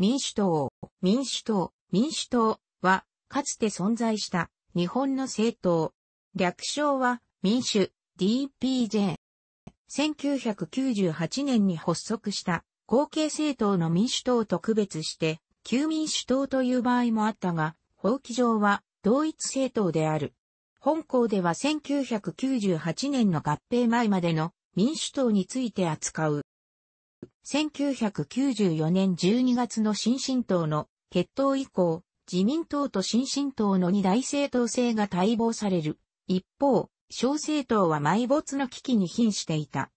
民主党、民主党、民主党は、かつて存在した日本の政党。略称は民主 DPJ。1998年に発足した後継政党の民主党と区別して、旧民主党という場合もあったが、法規上は同一政党である。本校では1998年の合併前までの民主党について扱う1994年12月の新進党の決闘以降、自民党と新進党の二大政党制が待望される。一方、小政党は埋没の危機に瀕していた。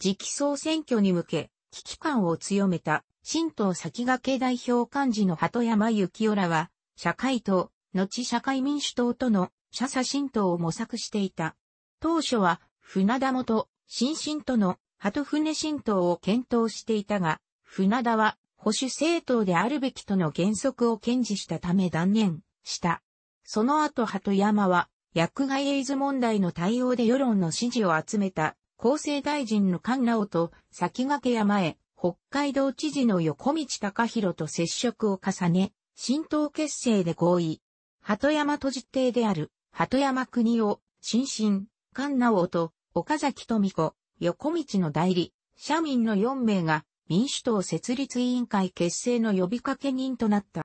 次期総選挙に向け、危機感を強めた、新党先駆け代表幹事の鳩山幸夫らは、社会党、後社会民主党との、社差新党を模索していた。当初は、船田元、新進との鳩船新党を検討していたが、船田は保守政党であるべきとの原則を堅持したため断念した。その後鳩山は、薬害エイズ問題の対応で世論の支持を集めた厚生大臣の菅直と先駆け山へ北海道知事の横道隆弘と接触を重ね、新党結成で合意。鳩山都事邸である鳩山国を、新進、菅直と岡崎富子、横道の代理、社民の4名が民主党設立委員会結成の呼びかけ人となった。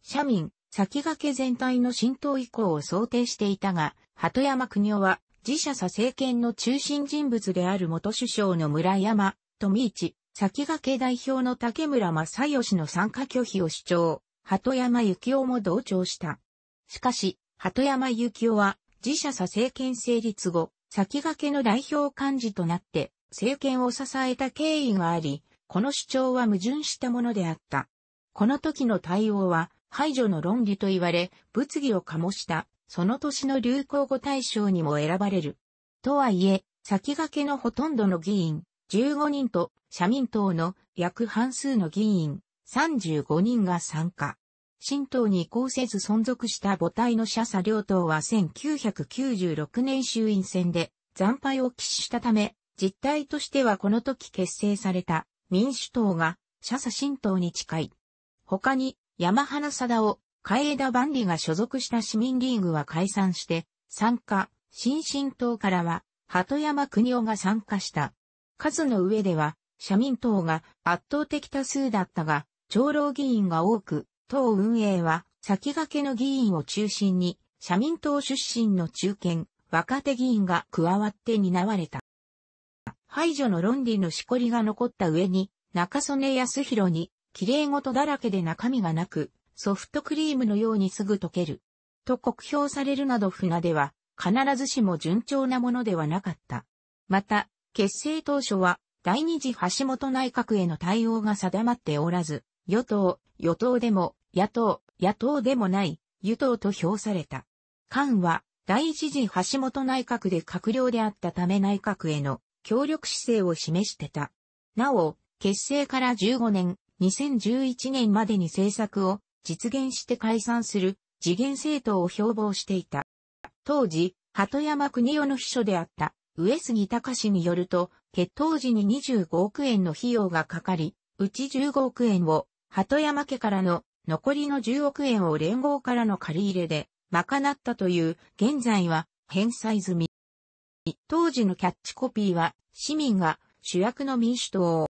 社民、先駆け全体の浸透移行を想定していたが、鳩山国夫は自社左政権の中心人物である元首相の村山、富市、先駆け代表の竹村正義の参加拒否を主張、鳩山幸夫も同調した。しかし、鳩山幸夫は自社左政権成立後、先駆けの代表幹事となって政権を支えた経緯があり、この主張は矛盾したものであった。この時の対応は排除の論理と言われ、物議を醸した、その年の流行語大賞にも選ばれる。とはいえ、先駆けのほとんどの議員、15人と社民党の約半数の議員、35人が参加。新党に移行せず存続した母体の社佐両党は1996年衆院選で惨敗を喫したため、実態としてはこの時結成された民主党が社佐新党に近い。他に山花貞夫、海枝万里が所属した市民リーグは解散して、参加、新進党からは、鳩山国夫が参加した。数の上では、社民党が圧倒的多数だったが、長老議員が多く、党運営は、先駆けの議員を中心に、社民党出身の中堅、若手議員が加わって担われた。排除の論理のしこりが残った上に、中曽根康弘に、綺麗事だらけで中身がなく、ソフトクリームのようにすぐ溶ける。と酷評されるなど船では、必ずしも順調なものではなかった。また、結成当初は、第二次橋本内閣への対応が定まっておらず、与党、与党でも野党、野党でもない、与党と評された。菅は、第一次橋本内閣で閣僚であったため内閣への協力姿勢を示してた。なお、結成から15年、2011年までに政策を実現して解散する次元政党を標榜していた。当時、鳩山国夫の秘書であった上杉隆によると、決闘時に25億円の費用がかかり、うち15億円を鳩山家からの残りの10億円を連合からの借り入れで賄ったという、現在は返済済み。当時のキャッチコピーは、市民が主役の民主党。を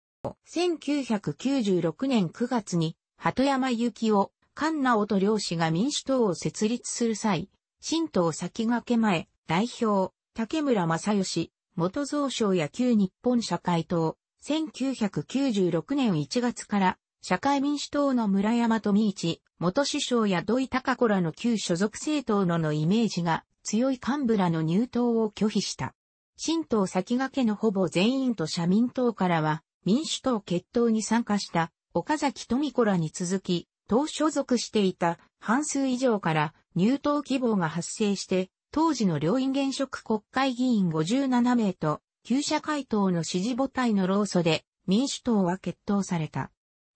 1996年9月に、鳩山幸夫、菅直人両氏が民主党を設立する際、新党先駆け前、代表、竹村正義、元蔵省野球日本社会党、1996年1月から社会民主党の村山富一、元首相や土井高子らの旧所属政党ののイメージが強い幹部らの入党を拒否した。新党先駆けのほぼ全員と社民党からは民主党決闘に参加した岡崎富子らに続き、党所属していた半数以上から入党希望が発生して、当時の両院現職国会議員57名と、旧社会党の支持母体の労組で民主党は決闘された。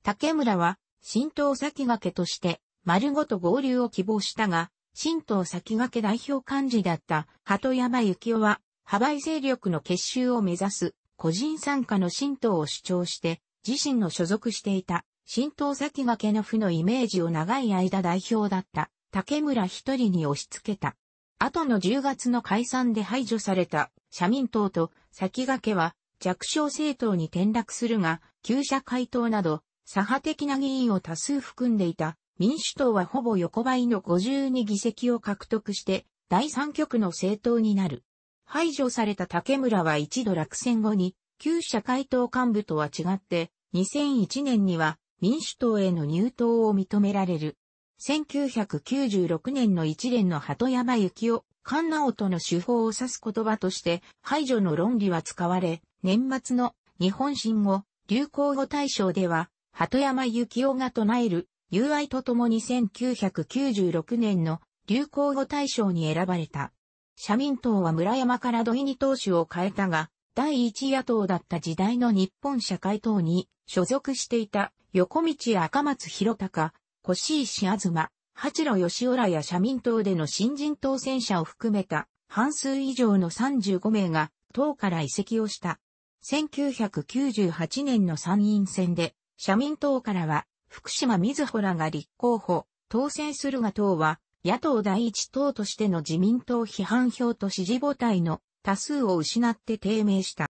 竹村は、新党先駆けとして、丸ごと合流を希望したが、新党先駆け代表幹事だった鳩山幸夫は、派閥勢力の結集を目指す個人参加の新党を主張して、自身の所属していた新党先駆けの負のイメージを長い間代表だった竹村一人に押し付けた。後の10月の解散で排除された社民党と先駆けは弱小政党に転落するが、旧社会党など左派的な議員を多数含んでいた民主党はほぼ横ばいの52議席を獲得して第三極の政党になる。排除された竹村は一度落選後に旧社会党幹部とは違って2001年には民主党への入党を認められる。1996年の一連の鳩山幸夫、菅直人の手法を指す言葉として排除の論理は使われ、年末の日本新語、流行語大賞では鳩山幸雄が唱える、友愛とともに1996年の流行語大賞に選ばれた。社民党は村山から土井に党首を変えたが、第一野党だった時代の日本社会党に所属していた横道赤松博隆、越石東、八路吉浦や社民党での新人当選者を含めた半数以上の35名が党から移籍をした。1998年の参院選で社民党からは、福島瑞穂らが立候補、当選するが党は、野党第一党としての自民党批判票と支持母体の多数を失って低迷した。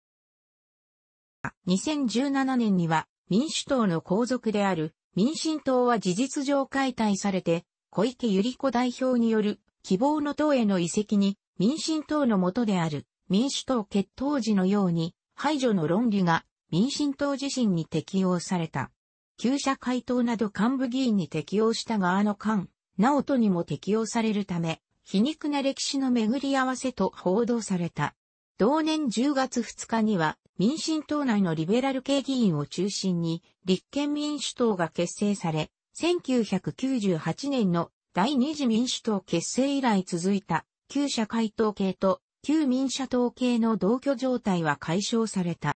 2017年には民主党の皇族である民進党は事実上解体されて、小池百合子代表による希望の党への移籍に民進党のもとである民主党決闘時のように排除の論理が民進党自身に適用された。旧社会党など幹部議員に適用した側の間、直人にも適用されるため、皮肉な歴史の巡り合わせと報道された。同年10月2日には、民進党内のリベラル系議員を中心に、立憲民主党が結成され、1998年の第二次民主党結成以来続いた、旧社会党系と旧民社党系の同居状態は解消された。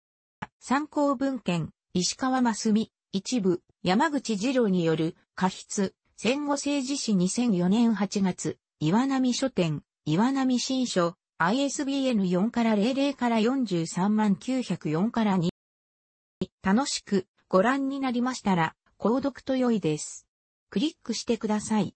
参考文献、石川真澄、一部、山口二郎による、過筆、戦後政治史2004年8月、岩波書店、岩波新書、ISBN4 から00から43万904から2。楽しくご覧になりましたら、購読と良いです。クリックしてください。